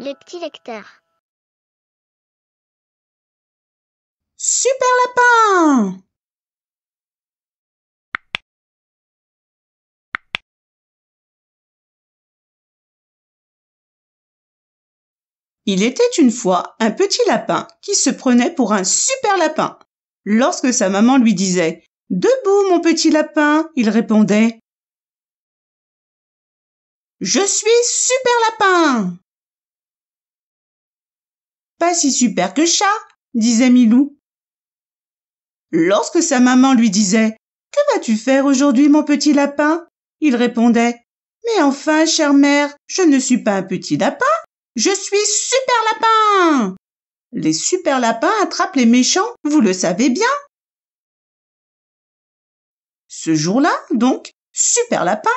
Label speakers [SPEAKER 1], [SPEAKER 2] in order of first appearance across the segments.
[SPEAKER 1] Les petits lecteurs. Super lapin Il était une fois un petit lapin qui se prenait pour un super lapin.
[SPEAKER 2] Lorsque sa maman lui disait Debout, mon petit lapin, il répondait
[SPEAKER 1] Je suis super lapin. Pas si super que chat, disait Milou.
[SPEAKER 2] Lorsque sa maman lui disait Que vas-tu faire aujourd'hui, mon petit lapin il répondait Mais enfin, chère mère, je ne suis pas un petit lapin, je suis super lapin. Les super lapins attrapent les méchants, vous le savez bien.
[SPEAKER 1] Ce jour-là, donc, super lapin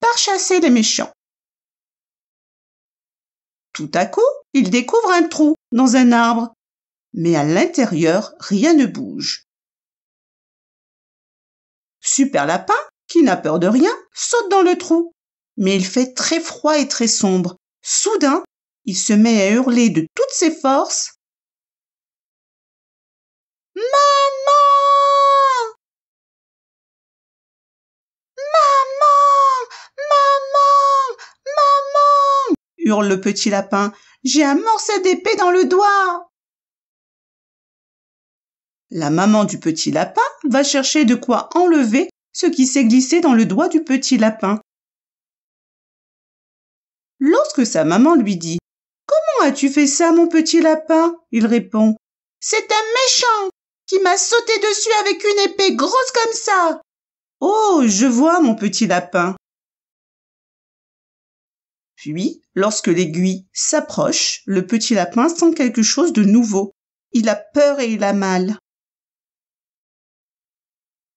[SPEAKER 1] part chasser les méchants. Tout à coup,
[SPEAKER 2] il découvre un trou dans un arbre, mais à l'intérieur, rien ne bouge. Super Lapin, qui n'a peur de rien, saute dans le trou. Mais il fait très froid et très sombre. Soudain, il se met à
[SPEAKER 1] hurler de toutes ses forces. Maman
[SPEAKER 2] hurle le petit lapin. J'ai un morceau d'épée dans le doigt. La maman du petit lapin va chercher de quoi enlever ce qui s'est glissé dans le doigt du petit lapin. Lorsque sa maman lui dit Comment as-tu fait ça, mon petit lapin il répond C'est un méchant qui m'a sauté dessus avec une épée grosse comme ça. Oh, je vois, mon petit lapin, lorsque l'aiguille s'approche, le petit lapin sent quelque chose de nouveau. Il a peur et il a mal.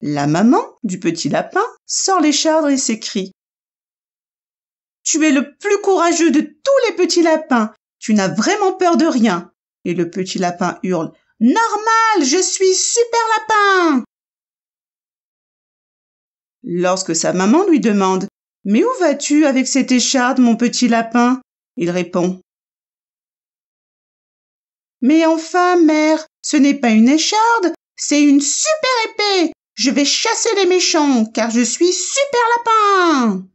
[SPEAKER 2] La maman du petit lapin sort les chardres et s'écrie. Tu es le plus courageux de tous les petits lapins. Tu n'as vraiment peur de rien. Et le petit lapin hurle. Normal, je suis super lapin. Lorsque sa maman lui demande mais où vas-tu avec cette écharde, mon petit lapin Il répond. Mais enfin, mère, ce n'est pas une écharde, c'est une
[SPEAKER 1] super épée. Je vais chasser les méchants, car je suis super lapin.